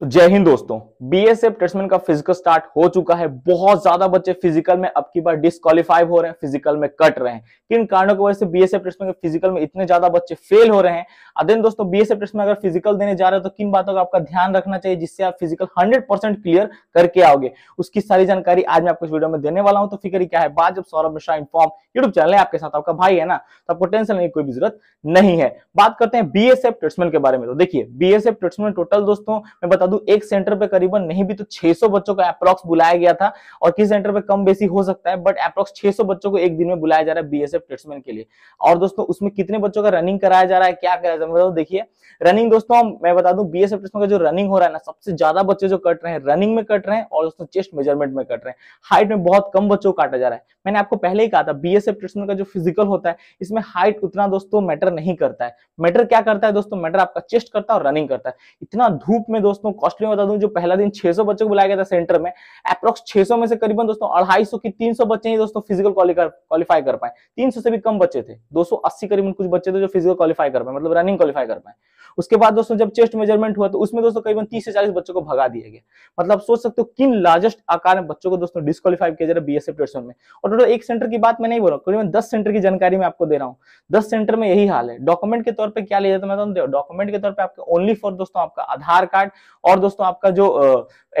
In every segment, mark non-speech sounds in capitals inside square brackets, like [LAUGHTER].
तो जय हिंद दोस्तों बीएसएफ टेट्समैन का फिजिकल स्टार्ट हो चुका है बहुत ज्यादा बच्चे फिजिकल में अब की बार डिस्कालीफाई हो रहे हैं फिजिकल में कट रहे हैं किन कारणों की वजह से बीएसएफ टेट्समैन के फिजिकल में इतने ज्यादा बच्चे फेल हो रहे हैं अदेन दोस्तों बीएसएफ टेट्समैन अगर फिजिकल देने जा रहे हो तो किन बातों का आपका ध्यान रखना चाहिए जिससे आप फिजिकल हंड्रेड क्लियर करके आओगे उसकी सारी जानकारी आज मैं आपको इस वीडियो में देने वाला हूँ तो फिक्र क्या है बात जब Saurabh Mishra inform YouTube channel है आपके साथ आपका भाई है ना तो आपको टेंशन लेने की कोई जरूरत नहीं है बात करते हैं बीएसएफ टेट्समैन के बारे में तो देखिए बीएसएफ टेट्समैन टोटल दोस्तों मैं बता दू एक सेंटर पे करीबन नहीं भी तो 600 बच्चों को अप्रोक्स बुलाया गया था और किस सेंटर पे कम बेसी हो सकता है बट अप्रोक्स 600 बच्चों को एक दिन में बुलाया जा रहा है बीएसएफ ट्रेड्समैन के लिए और दोस्तों उसमें कितने बच्चों का रनिंग कराया जा रहा है क्या कराया जा रहा है देखिए रनिंग दोस्तों मैं बता दूं बीएसएफ ट्रेड्समैन का जो रनिंग हो रहा है ना सबसे ज्यादा बच्चे जो कट रहे हैं रनिंग में कट रहे हैं और दोस्तों चेस्ट मेजरमेंट में कट रहे हैं हाइट में बहुत कम बच्चों को काटा जा रहा है मैंने आपको पहले ही कहा था बीएसएफ ट्रेड्समैन का जो फिजिकल होता है इसमें हाइट उतना दोस्तों मैटर नहीं करता है मैटर क्या करता है दोस्तों मैटर आपका चेस्ट करता है और रनिंग करता है इतना धूप में दोस्तों कॉस्टली बता दूं जो पहला दिन 600 बच्चों को बुलाया गया था सेंटर में अप्रोक्स 600 में से करीबन दोस्तों अढ़ाई सौ की 300 बच्चे ही दोस्तों फिजिकल क्वालिफाई कर पाए 300 से भी कम बच्चे थे 280 करीबन कुछ बच्चे थे जो फिजिकल क्वालिफाई कर पाए मतलब रनिंग क्वालिफाई कर पाए उसके बाद दोस्तों जब चेस्ट मेजरमेंट हुआ तो उसमें दोस्तों करीबन तीस से चालीस बच्चों को भगा दिया गया मतलब सोच सकते हो किन लार्जेस्ट आकार में बच्चों को दोस्तों डिस्कालीफाई किया जा रहा है बी टेस्ट e में और टोटल एक सेंटर की बात मैं नहीं बोल रहा करीबन दस सेंटर की जानकारी मैं आपको दे रहा हूँ दस सेंटर में यही हाल है डॉक्यूमेंट के तौर पर क्या लिया जाता है मैं डॉक्यूमेंट के तौर पर आपके ओनली फॉर दोस्तों आपका आधार कार्ड और दोस्तों आपका जो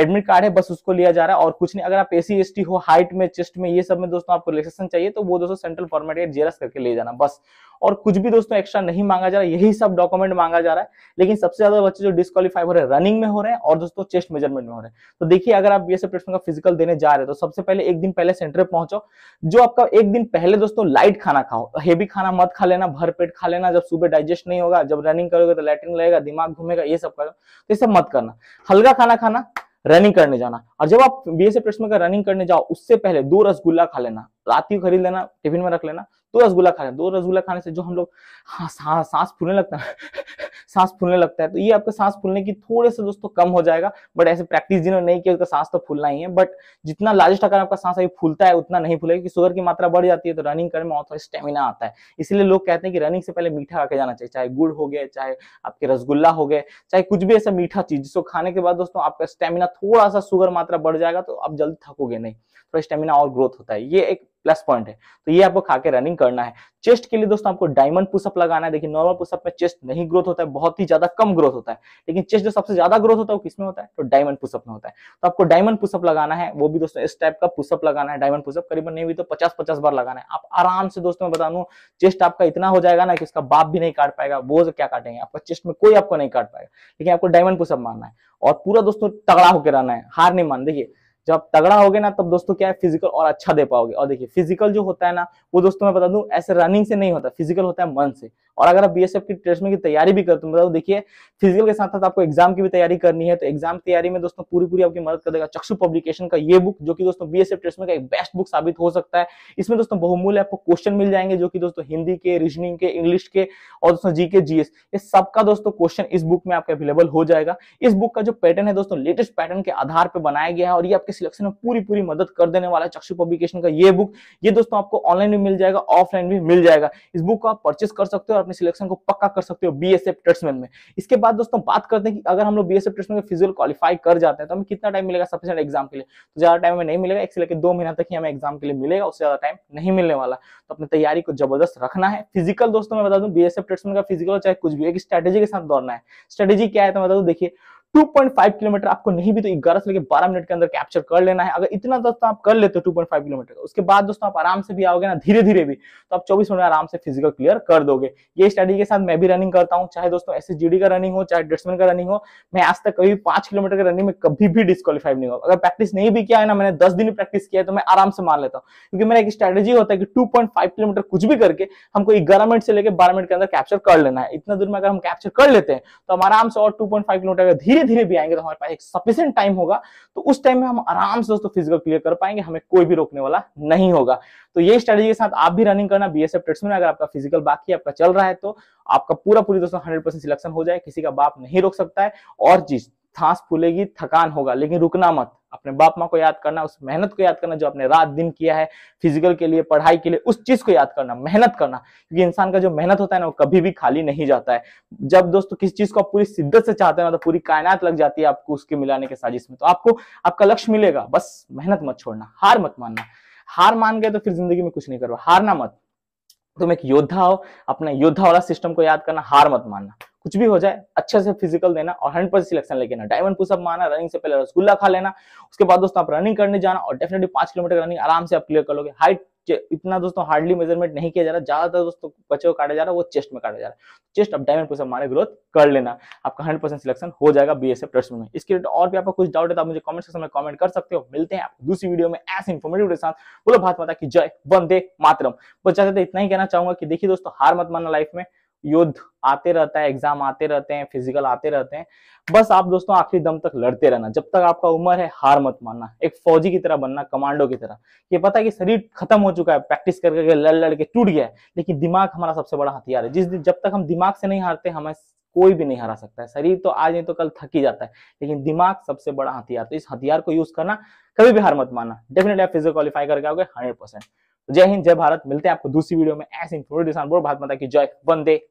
एडमिट कार्ड है बस उसको लिया जा रहा है और कुछ नहीं अगर आप एसी एस हो हाइट में चेस्ट में ये सब में दोस्तों आपको रिलेक्सेशन चाहिए तो वो दोस्तों सेंट्रल फॉर्मेट या जेरस करके ले जाना बस और कुछ भी दोस्तों एक्स्ट्रा नहीं मांगा जा रहा है यही सब डॉक्यूमेंट मांगा जा रहा है लेकिन सबसे ज्यादा बच्चे जो डिस्कालीफाई हो रहे हैं रनिंग में हो रहे हैं और दोस्तों चेस्ट मेजरमेंट में हो रहे हैं तो देखिए अगर आप ये सब प्लेटफॉर्म का फिजिकल देने जा रहे हैं तो सबसे पहले एक दिन पहले सेंटर पहुंचो जो आपका एक दिन पहले दोस्तों लाइट खाना खाओ हेवी खाना मत खा लेना भर पेट खा लेना जब सुबह डाइजेस्ट नहीं होगा जब रनिंग करोगे तो लाइटिंग लगेगा दिमाग घूमेगा ये सब करो तो ये सब मत करना हल्का खाना खाना रनिंग करने जाना और जब आप बी एस एफ का रनिंग करने जाओ उससे पहले दो रसगुल्ला खा लेना रात ही खरीद लेना टिफिन में रख लेना दो रसगुल्ला खाना दो रसगुल्ला खाने से जो हम लोग हाँ, सांस फूलने लगता है [LAUGHS] सांस फूलने लगता है तो ये आपके सांस फूलने की थोड़े से दोस्तों कम हो जाएगा बट ऐसे प्रैक्टिस जिन्होंने नहीं किया उसका सांस तो फूलना ही है बट जितना लार्जेस्ट अगर आपका सांस अभी फूलता है उतना नहीं फूलेगा क्योंकि शुगर की मात्रा बढ़ जाती है तो रनिंग करने में और थोड़ा स्टेमिना आता है इसलिए लोग कहते हैं कि रनिंग से पहले मीठा खा के जाना चाहिए चाहे गुड़ हो गया चाहे आपके रसगुल्ला हो गए चाहे कुछ भी ऐसा मीठा चीज जिसको खाने के बाद दोस्तों आपका स्टेमिना थोड़ा सा शुगर मात्रा बढ़ जाएगा तो आप जल्द थकोगे नहीं थोड़ा स्टेमिना और ग्रोथ होता है ये एक प्लस पॉइंट है तो ये आपको खाके रनिंग करना है चेस्ट के लिए दोस्तों आपको डायमंड पुशअप लगाना है देखिए नॉर्मल पुशअप में चेस्ट नहीं ग्रोथ होता है बहुत ही ज्यादा कम ग्रोथ होता है लेकिन चेस्ट जो सबसे ज्यादा ग्रोथ होता है वो किसमें होता है तो डायमंड पुशअप में होता है तो आपको डायमंड पुशअप लगाना है वो भी दोस्तों इस टाइप का पुशअप लगाना है डायमंड पुशअप करीबन नहीं हुई तो पचास पचास बार लगाना है आप आराम से दोस्तों मैं बता दू चेस्ट आपका इतना हो जाएगा ना कि उसका बाप भी नहीं काट पाएगा वो क्या काटेंगे आपका चेस्ट में कोई आपको नहीं काट पाएगा लेकिन आपको डायमंड पुशअप मारना है और पूरा दोस्तों तगड़ा होकर रहना है हार नहीं मान देखिए जब तगड़ा होगे ना तब दोस्तों क्या है फिजिकल और अच्छा दे पाओगे और देखिए फिजिकल जो होता है ना वो दोस्तों मैं बता दूं ऐसे रनिंग से नहीं होता फिजिकल होता है मन से और अगर आप बी की ट्रेसमेंट की तैयारी भी करते हो मतलब देखिए फिजिकल के साथ साथ आपको एग्जाम की भी तैयारी करनी है तो एग्जाम तैयारी में दोस्तों पूरी पूरी आपकी मदद कर देगा चक्षु पब्लिकेशन का ये बुक जो कि दोस्तों बीएसएफ में का एक बेस्ट बुक साबित हो सकता है इसमें दोस्तों बहुमूल्य आपको क्वेश्चन मिल जाएंगे जो कि दोस्तों हिंदी के रीजनिंग के इंग्लिश के और दोस्तों जीके जीएस ये सबका दोस्तों क्वेश्चन इस बुक में आपके अवेलेबल हो जाएगा इस बुक का जो पैटर्न है दोस्तों लेटेस्ट पैटर्न के आधार पर बनाया गया है और ये आपके सिलेक्शन में पूरी पूरी मदद कर देने वाला है चक्षु पब्लिकेशन का ये बुक ये दोस्तों आपको ऑनलाइन भी मिल जाएगा ऑफलाइन भी मिल जाएगा इस बुक को आप परचेस कर सकते हो और अपने सिलेक्शन को पक्का कर सकते हो बी एस एफ ट्रेड्समैन में इसके बाद दोस्तों बात करते हैं कि अगर हम लोग एफ ट्रेड्समैन में फिजिकल क्वालिफाई कर जाते हैं तो हमें कितना टाइम मिलेगा सफिशियंट एग्जाम के लिए तो ज्यादा टाइम हमें नहीं मिलेगा एक से लेकर दो महीना तक ही हमें एग्जाम के लिए मिलेगा उससे ज्यादा टाइम नहीं मिलने वाला तो अपनी तैयारी को जबरदस्त रखना है फिजिकल दोस्तों मैं बता दूं एफ ट्रेड्समैन का फिजिकल चाहे कुछ भी एक स्ट्रेटेजी के साथ दौड़ना है स्ट्रेटेजी क्या है तो बता दूं देखिए 2.5 किलोमीटर आपको नहीं भी तो ग्यारह से लेकर बारह मिनट के अंदर कैप्चर कर लेना है अगर इतना दोस्तों आप कर लेते हो 2.5 किलोमीटर उसके बाद दोस्तों आप आराम से भी आओगे ना धीरे धीरे भी तो आप 24 मिनट आराम से फिजिकल क्लियर कर दोगे ये स्टडी के साथ मैं भी रनिंग करता हूँ चाहे दोस्तों एस का रनिंग हो चाहे डेट्समैन का रनिंग हो मैं आज तक कभी पांच किलोमीटर के रनिंग में कभी भी डिस्कालीफाइड नहीं हो अगर प्रैक्टिस नहीं भी किया है ना मैंने दस दिन प्रैक्टिस किया है तो मैं आराम से मान लेता हूँ क्योंकि मेरा एक स्ट्रेटेजी होता है कि टू किलोमीटर कुछ भी करके हमको ग्यारह मिनट से लेकर बारह मिनट के अंदर कैप्चर कर लेना है इतना दूर में अगर हम कैप्चर कर लेते हैं तो हम आराम से और टू किलोमीटर धीरे धीरे भी आएंगे तो हमारे पास एक सफिशियंट टाइम होगा तो उस टाइम में हम आराम से दोस्तों फिजिकल क्लियर कर पाएंगे हमें कोई भी रोकने वाला नहीं होगा तो ये स्ट्रेटेजी के साथ आप भी रनिंग करना बी एस एफ ट्रेड्समैन अगर आपका फिजिकल बाकी आपका चल रहा है तो आपका पूरा पूरी दोस्तों हंड्रेड परसेंट सिलेक्शन हो जाए किसी का बाप नहीं रोक सकता है और चीज सांस फूलेगी थकान होगा लेकिन रुकना मत अपने बाप माँ को याद करना उस मेहनत को याद करना जो आपने रात दिन किया है फिजिकल के लिए पढ़ाई के लिए उस चीज को याद करना मेहनत करना क्योंकि इंसान का जो मेहनत होता है ना वो कभी भी खाली नहीं जाता है जब दोस्तों किसी चीज को आप पूरी शिद्दत से चाहते हैं ना तो पूरी कायनात लग जाती है आपको उसके मिलाने के साजिश में तो आपको आपका लक्ष्य मिलेगा बस मेहनत मत छोड़ना हार मत मानना हार मान गए तो फिर जिंदगी में कुछ नहीं करो हारना मत तुम एक योद्धा हो अपने योद्धा वाला सिस्टम को याद करना हार मत मानना कुछ भी हो जाए अच्छे से फिजिकल देना और हंड्रेड परसेंट सिलेक्शन लेके ना डायमंड पुशअप माना रनिंग से पहले रसगुल्ला खा लेना उसके बाद दोस्तों आप रनिंग करने जाना और डेफिनेटली पांच किलोमीटर रनिंग आराम से आप क्लियर कर लोगे हाइट इतना दोस्तों हार्डली मेजरमेंट नहीं किया जा रहा ज्यादातर दोस्तों बच्चों को काटा जा रहा है वो चेस्ट में काटा जा रहा है चेस्ट अब डायमंड पुशअप माने ग्रोथ कर लेना आपका हंड्रेड परसेंट सिलेक्शन हो जाएगा बी एस एफ में इसके रिलेटेड और भी आपका कुछ डाउट है तो आप मुझे कमेंट सेक्शन में कमेंट कर सकते हो मिलते हैं आपको दूसरी वीडियो में ऐसे इन्फॉर्मेटिव के साथ बोलो भारत माता की जय वंदे मातरम बस ज्यादा इतना ही कहना चाहूंगा कि देखिए दोस्तों हार मत मानना लाइफ में युद्ध आते रहता है एग्जाम आते रहते हैं फिजिकल आते रहते हैं बस आप दोस्तों आखिरी दम तक लड़ते रहना जब तक आपका उम्र है हार मत मानना एक फौजी की तरह बनना कमांडो की तरह ये पता है कि शरीर खत्म हो चुका है प्रैक्टिस करके लड़ लड़ के टूट गया है लेकिन दिमाग हमारा सबसे बड़ा हथियार है जिस जब तक हम दिमाग से नहीं हारते हमें कोई भी नहीं हरा सकता है शरीर तो आज नहीं तो कल थक ही जाता है लेकिन दिमाग सबसे बड़ा हथियार तो इस हथियार को यूज करना कभी भी हार मत मानना डेफिनेटली आप फिजिकल क्वालिफाई करके आओगे हंड्रेड परसेंट जय हिंद जय भारत मिलते हैं आपको दूसरी वीडियो में ऐसे भारत माता की जय वंदे